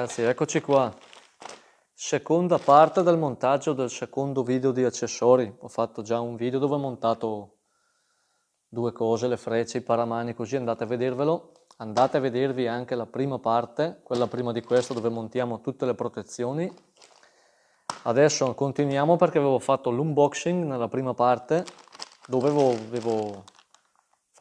ragazzi, eccoci qua. Seconda parte del montaggio del secondo video di accessori. Ho fatto già un video dove ho montato due cose, le frecce, i paramani, così andate a vedervelo. Andate a vedervi anche la prima parte, quella prima di questa dove montiamo tutte le protezioni. Adesso continuiamo perché avevo fatto l'unboxing nella prima parte dove avevo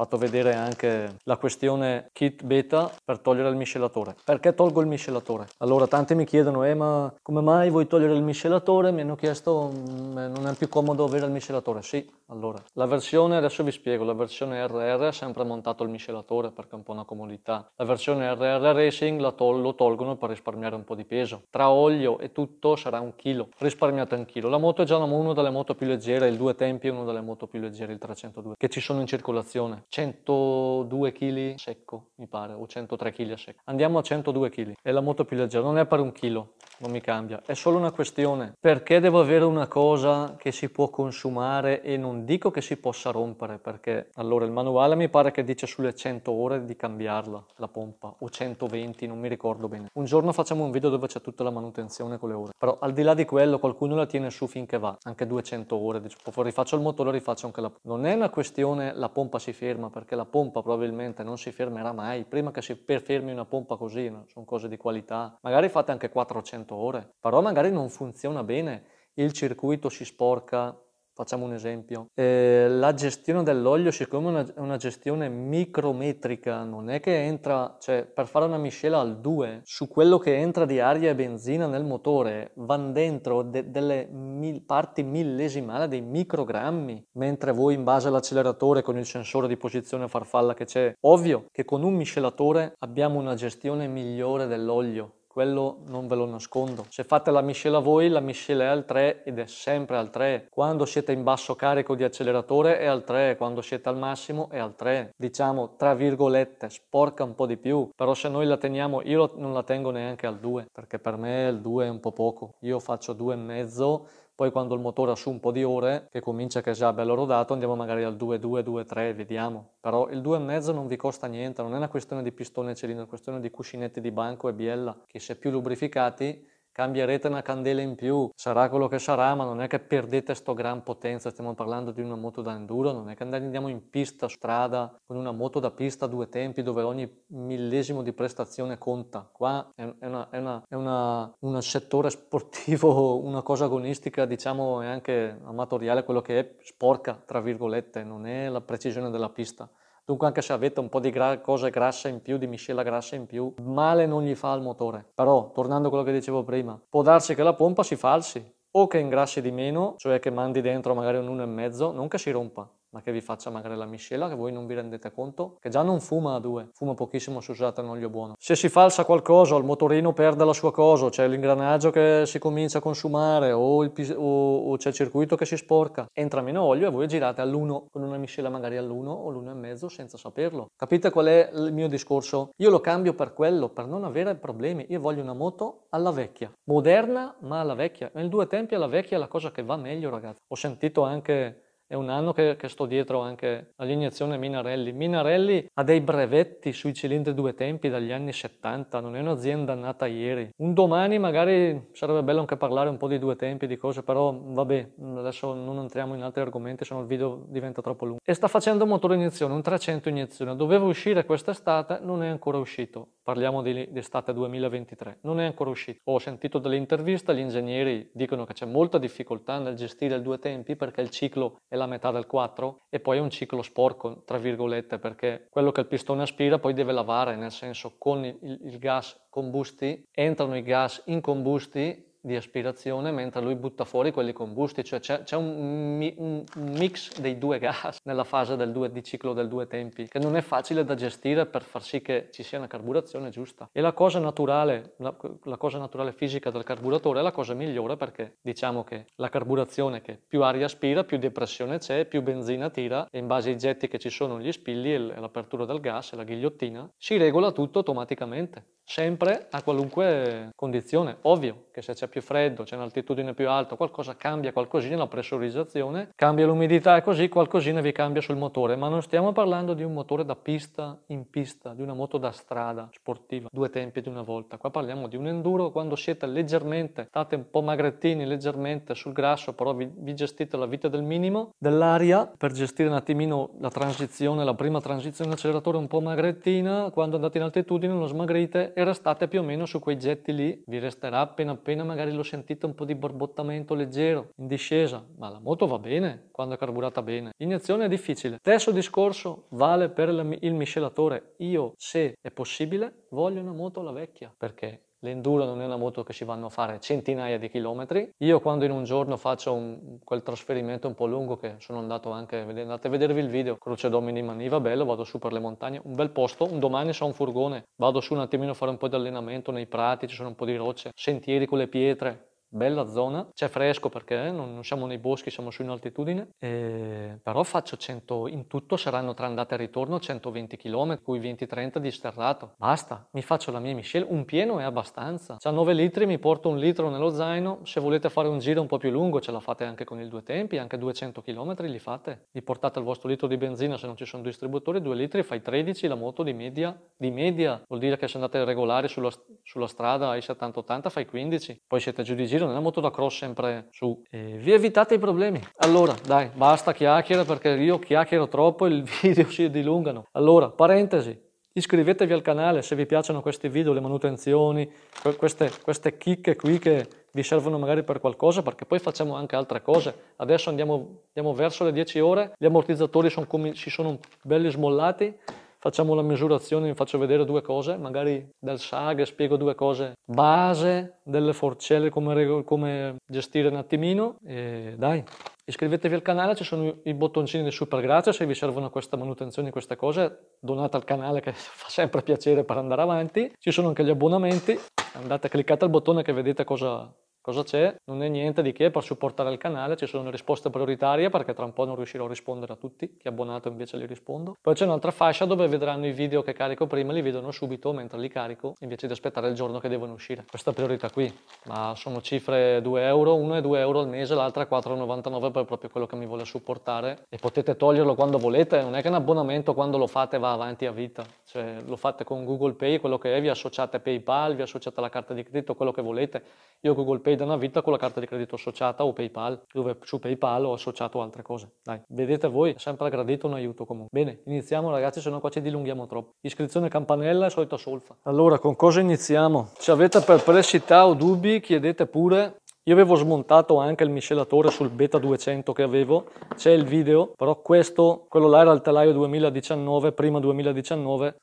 fatto vedere anche la questione kit beta per togliere il miscelatore. Perché tolgo il miscelatore? Allora tanti mi chiedono, eh ma come mai vuoi togliere il miscelatore? Mi hanno chiesto, mm, eh, non è più comodo avere il miscelatore? Sì, allora. La versione, adesso vi spiego, la versione RR ha sempre montato il miscelatore perché è un po' una comodità. La versione RR Racing tol lo tolgono per risparmiare un po' di peso. Tra olio e tutto sarà un chilo, risparmiate un chilo. La moto è già una, una delle moto più leggere, il due tempi è una delle moto più leggere, il 302, che ci sono in circolazione. 102 kg secco, mi pare, o 103 kg a secco. Andiamo a 102 kg, è la moto più leggera, non è per un chilo, non mi cambia, è solo una questione. Perché devo avere una cosa che si può consumare e non dico che si possa rompere, perché allora il manuale mi pare che dice sulle 100 ore di cambiarla, la pompa, o 120, non mi ricordo bene. Un giorno facciamo un video dove c'è tutta la manutenzione con le ore, però al di là di quello qualcuno la tiene su finché va, anche 200 ore, dice, rifaccio il motore, rifaccio anche la pompa. Non è una questione la pompa si ferma, ferma perché la pompa probabilmente non si fermerà mai. Prima che si fermi una pompa così, no? sono cose di qualità. Magari fate anche 400 ore, però magari non funziona bene, il circuito si sporca, Facciamo un esempio. Eh, la gestione dell'olio, siccome è una, una, gestione micrometrica, non è che entra, cioè per fare una miscela al 2, su quello che entra di aria e benzina nel motore vanno dentro de, delle mil, parti millesimali dei microgrammi, mentre voi in base all'acceleratore con il sensore di posizione farfalla che c'è, ovvio che con un miscelatore abbiamo una gestione migliore dell'olio quello non ve lo nascondo. Se fate la miscela voi, la miscela è al 3 ed è sempre al 3. Quando siete in basso carico di acceleratore è al 3, quando siete al massimo è al 3. Diciamo, tra virgolette, sporca un po' di più, però se noi la teniamo, io non la tengo neanche al 2, perché per me il 2 è un po' poco. Io faccio 2,5 poi quando il motore ha su un po' di ore, che comincia che è già bello rodato, andiamo magari al 2,2, 2,3, vediamo. Però il 2,5 non vi costa niente, non è una questione di pistone e cilindro, è una questione di cuscinetti di banco e biella, che se più lubrificati cambierete una candela in più, sarà quello che sarà, ma non è che perdete sto gran potenza, stiamo parlando di una moto da enduro, non è che andiamo in pista, strada, con una moto da pista a due tempi dove ogni millesimo di prestazione conta, qua è, una, è, una, è una, un settore sportivo, una cosa agonistica, diciamo, e anche amatoriale, quello che è sporca, tra virgolette, non è la precisione della pista. Dunque anche se avete un po' di gra- cose grasse in più, di miscela grassa in più, male non gli fa al motore. Però, tornando a quello che dicevo prima, può darsi che la pompa si falsi o che ingrassi di meno, cioè che mandi dentro magari un 1,5, non che si rompa ma che vi faccia magari la miscela che voi non vi rendete conto, che già non fuma a due, fuma pochissimo se usate un olio buono. Se si falsa qualcosa, il motorino perde la sua cosa, c'è l'ingranaggio che si comincia a consumare o, il, o, o c'è il circuito che si sporca, entra meno olio e voi girate all'uno con una miscela magari all'uno o l'uno e mezzo senza saperlo. Capite qual è il mio discorso? Io lo cambio per quello, per non avere problemi. Io voglio una moto alla vecchia, moderna ma alla vecchia. Nel due tempi alla vecchia è la cosa che va meglio ragazzi. Ho sentito anche è un anno che, che sto dietro anche all'iniezione Minarelli. Minarelli ha dei brevetti sui cilindri due tempi dagli anni 70, non è un'azienda nata ieri. Un domani magari sarebbe bello anche parlare un po' di due tempi, di cose, però vabbè, adesso non entriamo in altri argomenti, se no il video diventa troppo lungo. E sta facendo un motore iniezione, un 300 iniezione, doveva uscire quest'estate, non è ancora uscito. Parliamo di, di estate 2023, non è ancora uscito. Ho sentito dall'intervista, gli ingegneri dicono che c'è molta difficoltà nel gestire il due tempi perché il ciclo è la metà del 4 e poi è un ciclo sporco, tra virgolette, perché quello che il pistone aspira poi deve lavare, nel senso con il, il gas combusti entrano i gas incombusti di aspirazione mentre lui butta fuori quelli con cioè c'è, c'è un, mi, un, mix dei due gas nella fase del due, di ciclo del due tempi che non è facile da gestire per far sì che ci sia una carburazione giusta. E la cosa naturale, la, la cosa naturale fisica del carburatore è la cosa migliore perché diciamo che la carburazione che più aria aspira, più depressione c'è, più benzina tira e in base ai getti che ci sono gli spilli e l'apertura del gas e la ghigliottina si regola tutto automaticamente sempre a qualunque condizione, ovvio, perché se c'è più freddo, c'è un'altitudine più alta, qualcosa cambia qualcosina, la pressurizzazione, cambia l'umidità e così qualcosina vi cambia sul motore, ma non stiamo parlando di un motore da pista in pista, di una moto da strada sportiva, due tempi di una volta, qua parliamo di un enduro quando siete leggermente, state un po' magrettini leggermente sul grasso, però vi, vi gestite la vita del minimo, dell'aria per gestire un attimino la transizione, la prima transizione acceleratore un po' magrettina, quando andate in altitudine lo smagrite e restate più o meno su quei getti lì, vi resterà appena appena appena magari lo sentite un po' di borbottamento leggero, in discesa, ma la moto va bene quando è carburata bene. Iniezione è difficile. Stesso discorso vale per il miscelatore. Io, se è possibile, voglio una moto alla vecchia, perché L'enduro non è una moto che si vanno a fare centinaia di chilometri. Io quando in un giorno faccio un, quel trasferimento un po' lungo che sono andato anche, andate a vedervi il video, Croce Domini Maniva, bello, vado su per le montagne, un bel posto, un domani so un furgone, vado su un attimino a fare un po' di allenamento nei prati, ci sono un po' di rocce, sentieri con le pietre, bella zona, c'è fresco perché non, non siamo nei boschi, siamo su in altitudine, e... però faccio 100, in tutto saranno tra andata e ritorno 120 km, cui 20-30 di sterrato, basta, mi faccio la mia miscela, un pieno è abbastanza, c'ha 9 litri, mi porto un litro nello zaino, se volete fare un giro un po' più lungo ce la fate anche con il due tempi, anche 200 km li fate, vi portate il vostro litro di benzina se non ci sono distributori, 2 litri, fai 13, la moto di media, di media, vuol dire che se andate regolari sulla, sulla strada ai 70-80 fai 15, poi siete giù di giro giro nella moto da cross sempre su e vi evitate i problemi allora dai basta chiacchiere perché io chiacchiero troppo e i video si dilungano allora parentesi iscrivetevi al canale se vi piacciono questi video, le manutenzioni, queste, queste, chicche qui che vi servono magari per qualcosa, perché poi facciamo anche altre cose. Adesso andiamo, andiamo verso le 10 ore, gli ammortizzatori son, si sono belli smollati, facciamo la misurazione, vi faccio vedere due cose, magari dal SAG spiego due cose, base delle forcelle, come, come gestire un attimino e dai. Iscrivetevi al canale, ci sono i bottoncini di super grazie se vi servono queste manutenzioni, queste cose, donate al canale che fa sempre piacere per andare avanti. Ci sono anche gli abbonamenti, andate cliccate al bottone che vedete cosa, Cosa c'è? Non è niente di che, per supportare il canale ci sono risposte prioritarie perché tra un po' non riuscirò a rispondere a tutti, chi è abbonato invece li rispondo. Poi c'è un'altra fascia dove vedranno i video che carico prima, li vedono subito mentre li carico invece di aspettare il giorno che devono uscire. Questa priorità qui, ma sono cifre 2 euro, uno è 2 euro al mese, l'altra 4,99 per proprio quello che mi vuole supportare e potete toglierlo quando volete, non è che un abbonamento quando lo fate va avanti a vita, cioè lo fate con Google Pay, quello che è, vi associate a PayPal, vi associate alla carta di credito, quello che volete. Io Google Pay da una vita con la carta di credito associata o PayPal, dove su PayPal ho associato altre cose. Dai, vedete voi, è sempre gradito un aiuto comunque. Bene, iniziamo ragazzi, se no qua ci dilunghiamo troppo. Iscrizione campanella e solita solfa. Allora, con cosa iniziamo? Se avete perplessità o dubbi, chiedete pure io avevo smontato anche il miscelatore sul Beta 200 che avevo, c'è il video, però questo, quello là era il telaio 2019, prima 2019,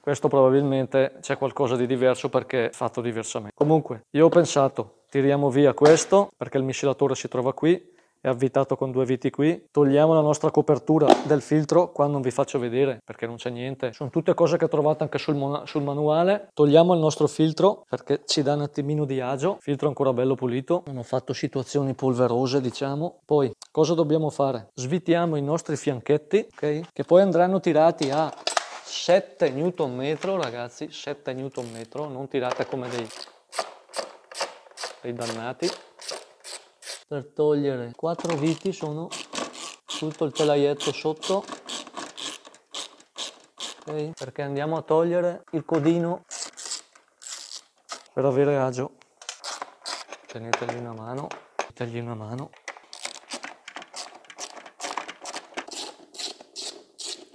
questo probabilmente c'è qualcosa di diverso perché è fatto diversamente. Comunque, io ho pensato, Tiriamo via questo perché il miscelatore si trova qui, è avvitato con due viti qui. Togliamo la nostra copertura del filtro, qua non vi faccio vedere perché non c'è niente. Sono tutte cose che trovate anche sul, sul, manuale. Togliamo il nostro filtro perché ci dà un attimino di agio. Filtro ancora bello pulito, non ho fatto situazioni polverose diciamo. Poi cosa dobbiamo fare? Svitiamo i nostri fianchetti, ok? Che poi andranno tirati a 7 newton metro ragazzi, 7 newton metro non tirate come dei i dannati per togliere quattro viti sono tutto il telaietto sotto okay? perché andiamo a togliere il codino per avere agio Tenetegli una mano tagli una mano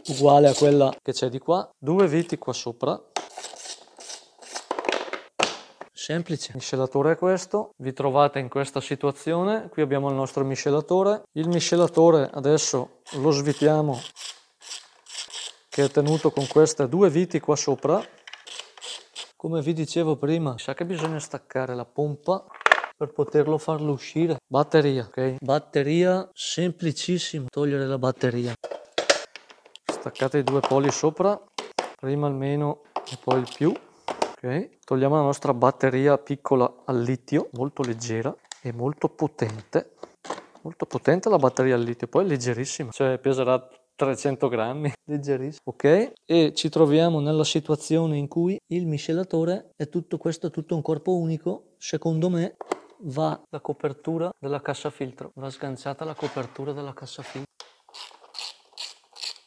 uguale a quella che c'è di qua due viti qua sopra semplice. Il miscelatore è questo, vi trovate in questa situazione, qui abbiamo il nostro miscelatore. Il miscelatore adesso lo svitiamo che è tenuto con queste due viti qua sopra. Come vi dicevo prima, sa che bisogna staccare la pompa per poterlo farlo uscire. Batteria, ok? Batteria semplicissimo, togliere la batteria. Staccate i due poli sopra, prima il meno e poi il più. Ok, togliamo la nostra batteria piccola al litio, molto leggera e molto potente. Molto potente la batteria al litio, poi leggerissima, cioè peserà 300 grammi, leggerissimo. Ok, e ci troviamo nella situazione in cui il miscelatore è tutto questo, tutto un corpo unico, secondo me va la copertura della cassa filtro, va sganciata la copertura della cassa filtro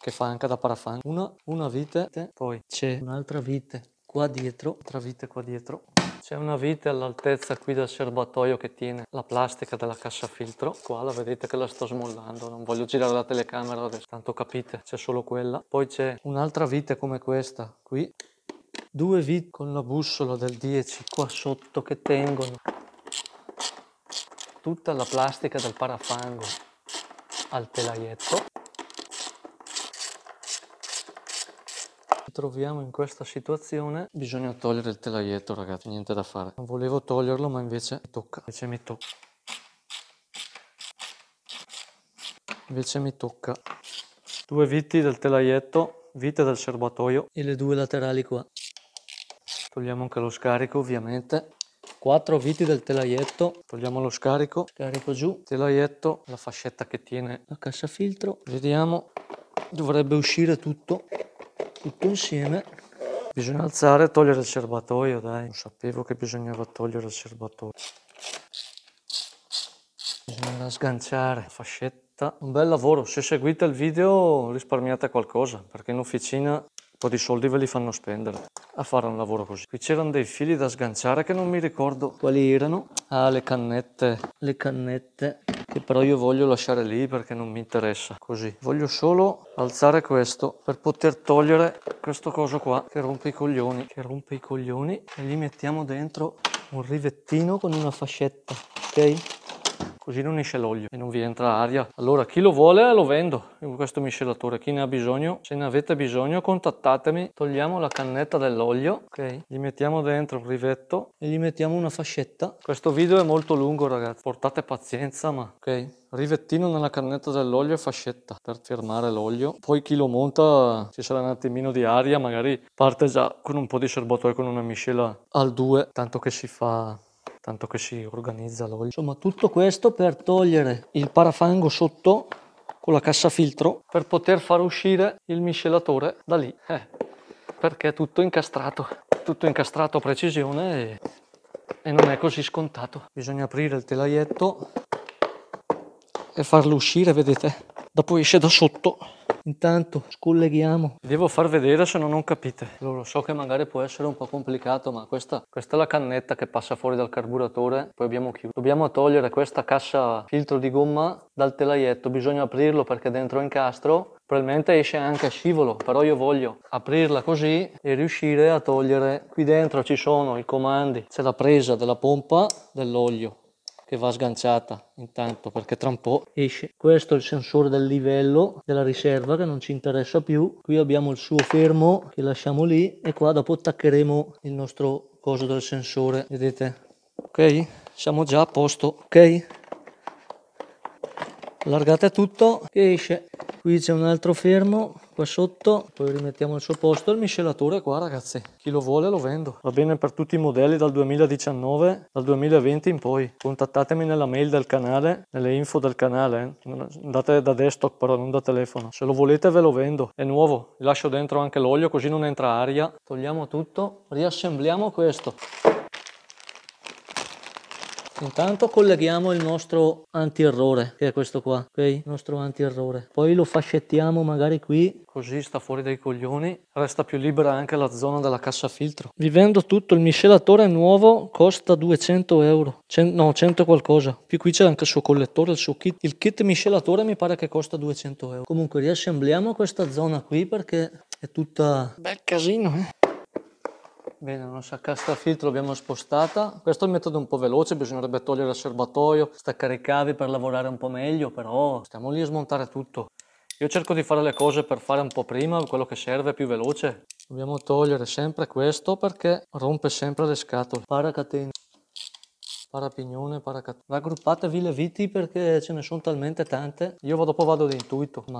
che fa anche da parafan una, una vite poi c'è un'altra vite qua dietro, tra vite qua dietro. C'è una vite all'altezza qui del serbatoio che tiene la plastica della cassa filtro. Qua la vedete che la sto smollando, non voglio girare la telecamera adesso, tanto capite, c'è solo quella. Poi c'è un'altra vite come questa qui, due vite con la bussola del 10 qua sotto che tengono tutta la plastica del parafango al telaietto troviamo in questa situazione bisogna togliere il telaietto ragazzi niente da fare non volevo toglierlo ma invece mi tocca invece mi tocca invece mi tocca due viti del telaietto vite del serbatoio e le due laterali qua togliamo anche lo scarico ovviamente quattro viti del telaietto, togliamo lo scarico, carico giù, telaietto, la fascetta che tiene la cassa filtro, vediamo, dovrebbe uscire tutto, tutto insieme. Bisogna alzare e togliere il serbatoio, dai. Non sapevo che bisognava togliere il serbatoio. Bisognerà sganciare la fascetta. Un bel lavoro, se seguite il video risparmiate qualcosa, perché in officina un po' di soldi ve li fanno spendere a fare un lavoro così. Qui c'erano dei fili da sganciare che non mi ricordo quali erano. Ah, le cannette, le cannette che però io voglio lasciare lì perché non mi interessa così voglio solo alzare questo per poter togliere questo coso qua che rompe i coglioni che rompe i coglioni e gli mettiamo dentro un rivettino con una fascetta ok così non esce l'olio e non vi entra aria. Allora chi lo vuole lo vendo in questo miscelatore, chi ne ha bisogno, se ne avete bisogno contattatemi, togliamo la cannetta dell'olio, ok? Gli mettiamo dentro il rivetto e gli mettiamo una fascetta. Questo video è molto lungo ragazzi, portate pazienza ma ok? rivettino nella cannetta dell'olio e fascetta per fermare l'olio poi chi lo monta ci sarà un attimino di aria magari parte già con un po' di serbatoio con una miscela al 2 tanto che si fa tanto che si organizza l'olio. Insomma, tutto questo per togliere il parafango sotto con la cassa filtro per poter far uscire il miscelatore da lì, eh, perché è tutto incastrato, tutto incastrato a precisione e, e non è così scontato. Bisogna aprire il telaietto e farlo uscire, vedete? Dopo esce da sotto Intanto scolleghiamo. Devo far vedere se no non capite. lo so che magari può essere un po' complicato, ma questa, questa è la cannetta che passa fuori dal carburatore. Poi abbiamo chiuso. Dobbiamo togliere questa cassa filtro di gomma dal telaietto. Bisogna aprirlo perché dentro è incastro probabilmente esce anche a scivolo però io voglio aprirla così e riuscire a togliere qui dentro ci sono i comandi c'è la presa della pompa dell'olio che va sganciata intanto perché tra un po' esce. Questo è il sensore del livello della riserva che non ci interessa più. Qui abbiamo il suo fermo che lasciamo lì e qua dopo attaccheremo il nostro coso del sensore. Vedete? Ok? Siamo già a posto. Ok? allargate tutto e esce qui c'è un altro fermo qua sotto poi rimettiamo al suo posto il miscelatore qua ragazzi chi lo vuole lo vendo va bene per tutti i modelli dal 2019 dal 2020 in poi contattatemi nella mail del canale nelle info del canale eh. andate da desktop però non da telefono se lo volete ve lo vendo è nuovo lascio dentro anche l'olio così non entra aria togliamo tutto riassembliamo questo Intanto colleghiamo il nostro anti-errore, che è questo qua, ok? Il nostro anti-errore. Poi lo fascettiamo magari qui, così sta fuori dai coglioni. Resta più libera anche la zona della cassa filtro. Vi tutto, il miscelatore nuovo costa 200 euro, Cent no 100 qualcosa. Più qui c'è anche il suo collettore, il suo kit. Il kit miscelatore mi pare che costa 200 euro. Comunque riassembliamo questa zona qui perché è tutta... Bel casino, eh? Bene, la nostra cassa filtro l'abbiamo spostata. Questo è un metodo un po' veloce, bisognerebbe togliere il serbatoio, staccare i cavi per lavorare un po' meglio, però stiamo lì a smontare tutto. Io cerco di fare le cose per fare un po' prima, quello che serve più veloce. Dobbiamo togliere sempre questo perché rompe sempre le scatole. Paracatene, parapignone, paracatene. Raggruppatevi le viti perché ce ne sono talmente tante. Io dopo vado di intuito, ma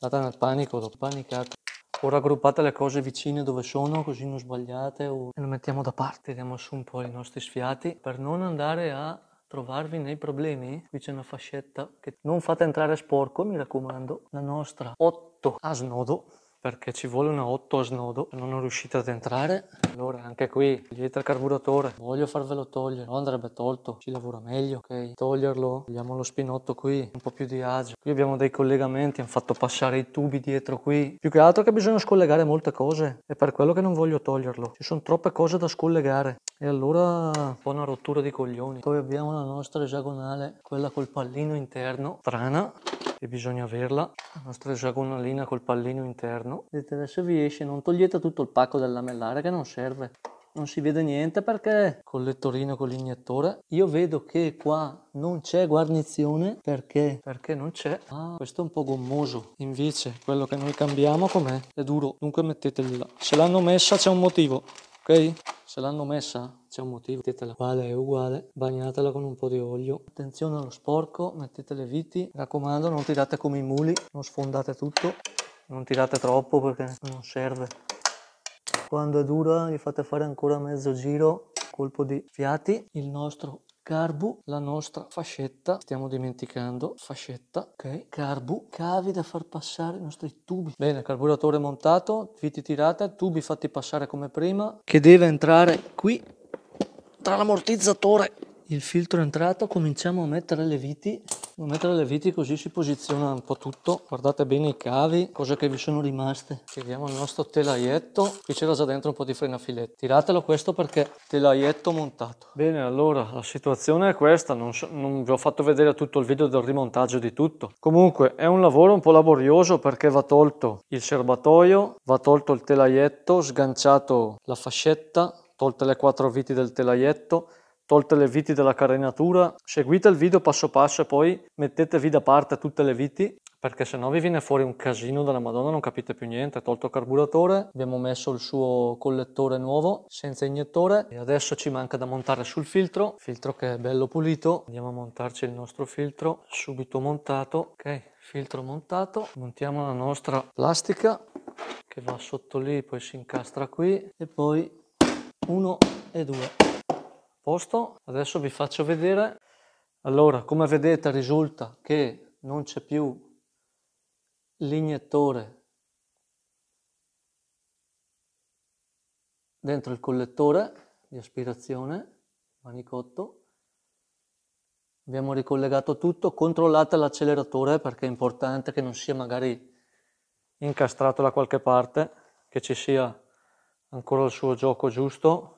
data nel panico, dopo panicato o raggruppate le cose vicine dove sono, così non sbagliate, o e lo mettiamo da parte, diamo su un po' i nostri sfiati, per non andare a trovarvi nei problemi. Qui c'è una fascetta che non fate entrare sporco, mi raccomando, la nostra 8 a snodo perché ci vuole una 8 a snodo e non riuscite ad entrare. Allora anche qui, togliete il carburatore, voglio farvelo togliere, no andrebbe tolto, ci lavora meglio, ok? Toglierlo, togliamo lo spinotto qui, un po' più di agio. Qui abbiamo dei collegamenti, hanno fatto passare i tubi dietro qui. Più che altro che bisogna scollegare molte cose, è per quello che non voglio toglierlo. Ci sono troppe cose da scollegare e allora un po' una rottura di coglioni. Poi abbiamo la nostra esagonale, quella col pallino interno, strana che bisogna averla, la nostra esagonalina col pallino interno. Vedete, adesso vi esce, non togliete tutto il pacco del lamellare che non serve. Non si vede niente perché col lettorino con l'iniettore io vedo che qua non c'è guarnizione perché perché non c'è ah, questo è un po' gommoso invece quello che noi cambiamo com'è è duro dunque metteteli là se l'hanno messa c'è un motivo ok? Se l'hanno messa c'è un motivo, mettetela uguale è uguale, bagnatela con un po' di olio. Attenzione allo sporco, mettete le viti, mi raccomando non tirate come i muli, non sfondate tutto, non tirate troppo perché non serve. Quando è dura gli fate fare ancora mezzo giro, colpo di fiati. Il nostro Carbu, la nostra fascetta, stiamo dimenticando, fascetta, ok, carbu, cavi da far passare i nostri tubi. Bene, carburatore montato, viti tirate, tubi fatti passare come prima, che deve entrare qui tra l'ammortizzatore il filtro è entrato, cominciamo a mettere le viti. Devo mettere le viti così si posiziona un po' tutto. Guardate bene i cavi, cosa che vi sono rimaste. Chiediamo il nostro telaietto. Qui c'era già dentro un po' di frenafiletto. Tiratelo questo perché telaietto montato. Bene, allora, la situazione è questa. Non, so, non, vi ho fatto vedere tutto il video del rimontaggio di tutto. Comunque, è un lavoro un po' laborioso perché va tolto il serbatoio, va tolto il telaietto, sganciato la fascetta, tolte le quattro viti del telaietto, tolte le viti della carenatura, seguite il video passo passo e poi mettetevi da parte tutte le viti perché se no vi viene fuori un casino della madonna, non capite più niente, tolto il carburatore, abbiamo messo il suo collettore nuovo senza iniettore e adesso ci manca da montare sul filtro, filtro che è bello pulito, andiamo a montarci il nostro filtro, subito montato, ok, filtro montato, montiamo la nostra plastica che va sotto lì, poi si incastra qui e poi uno e due. Posto. Adesso vi faccio vedere. Allora, come vedete risulta che non c'è più l'iniettore dentro il collettore di aspirazione, manicotto. Abbiamo ricollegato tutto, controllate l'acceleratore perché è importante che non sia magari incastrato da qualche parte, che ci sia ancora il suo gioco giusto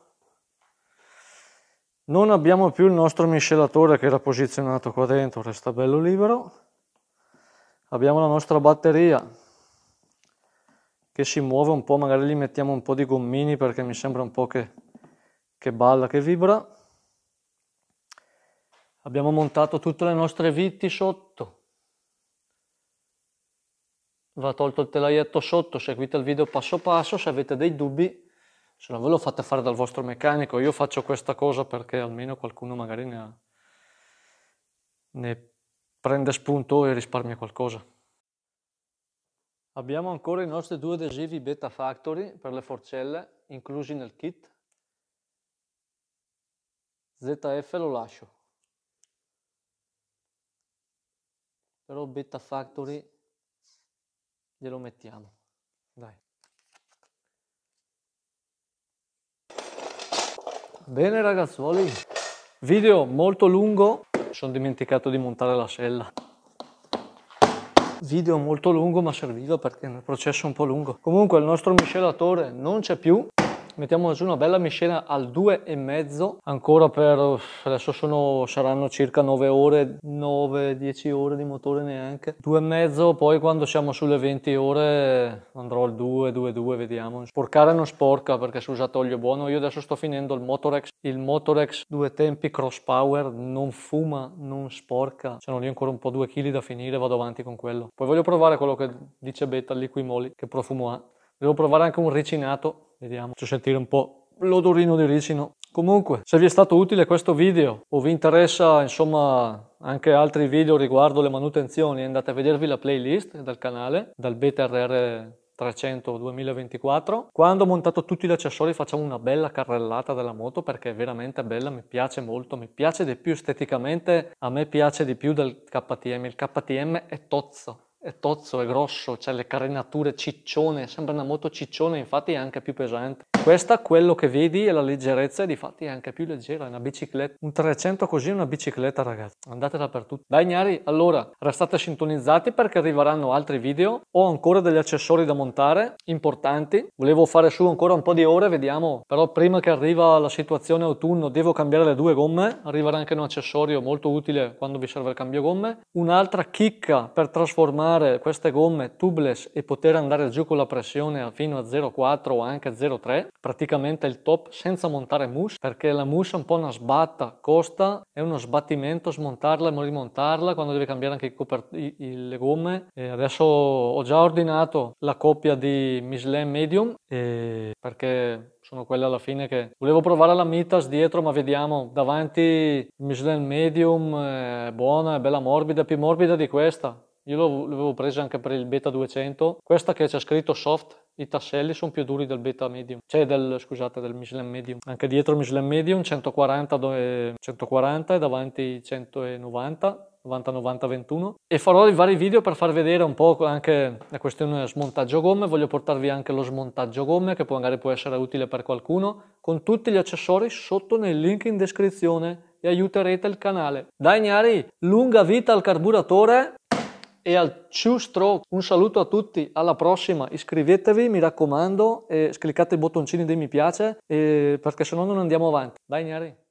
non abbiamo più il nostro miscelatore che era posizionato qua dentro, resta bello libero. Abbiamo la nostra batteria che si muove un po', magari gli mettiamo un po' di gommini perché mi sembra un po' che, che balla, che vibra. Abbiamo montato tutte le nostre viti sotto. Va tolto il telaietto sotto, seguite il video passo passo, se avete dei dubbi se non ve lo fate fare dal vostro meccanico, io faccio questa cosa perché almeno qualcuno magari ne, ha, ne prende spunto e risparmia qualcosa. Abbiamo ancora i nostri due adesivi Beta Factory per le forcelle inclusi nel kit. ZF lo lascio. Però Beta Factory glielo mettiamo. Dai. Bene ragazzuoli, video molto lungo, mi sono dimenticato di montare la sella. Video molto lungo ma serviva perché è un processo un po' lungo. Comunque il nostro miscelatore non c'è più mettiamo giù una bella miscela al e mezzo ancora per adesso sono, saranno circa 9 ore 9-10 ore di motore neanche e mezzo poi quando siamo sulle 20 ore andrò al 2 2 2 vediamo sporcare non sporca perché si usa olio buono io adesso sto finendo il Motorex il Motorex due tempi cross power non fuma non sporca sono lì ancora un po' 2 kg da finire vado avanti con quello poi voglio provare quello che dice Beta liquimoli che profumo ha Devo provare anche un ricinato, vediamo, faccio sentire un po' l'odorino di ricino. Comunque, se vi è stato utile questo video o vi interessa insomma anche altri video riguardo le manutenzioni, andate a vedervi la playlist dal canale, dal Beta RR 300 2024. Quando ho montato tutti gli accessori facciamo una bella carrellata della moto perché è veramente bella, mi piace molto, mi piace di più esteticamente, a me piace di più del KTM, il KTM è tozzo, è tozzo, è grosso, c'è le carenature ciccione, sembra una moto ciccione, infatti è anche più pesante. Questa, quello che vedi, è la leggerezza e difatti è anche più leggera, è una bicicletta. Un 300 così è una bicicletta, ragazzi. Andate dappertutto. Dai gnari, allora, restate sintonizzati perché arriveranno altri video. Ho ancora degli accessori da montare, importanti. Volevo fare su ancora un po' di ore, vediamo. Però prima che arriva la situazione autunno devo cambiare le due gomme. Arriverà anche un accessorio molto utile quando vi serve il cambio gomme. Un'altra chicca per trasformare usare queste gomme tubeless e poter andare giù con la pressione fino a 0,4 o anche 0,3, praticamente il top senza montare mousse, perché la mousse è un po' una sbatta, costa, è uno sbattimento smontarla e rimontarla quando devi cambiare anche i i le gomme. E adesso ho già ordinato la coppia di Michelin Medium perché sono quelle alla fine che volevo provare la Mitas dietro ma vediamo davanti Michelin Medium è eh, buona, è bella morbida, più morbida di questa io l'avevo presa anche per il beta 200, questa che c'è scritto soft i tasselli sono più duri del beta medium, cioè del, scusate, del Michelin medium. Anche dietro Michelin medium 140, dove, 140 e davanti 190. 90 90 21 e farò i vari video per far vedere un po' anche la questione smontaggio gomme voglio portarvi anche lo smontaggio gomme che può, magari può essere utile per qualcuno con tutti gli accessori sotto nel link in descrizione e aiuterete il canale dai gnari lunga vita al carburatore e al Two Un saluto a tutti, alla prossima, iscrivetevi mi raccomando e cliccate i bottoncini dei mi piace eh, perché se no non andiamo avanti. Dai Gnari!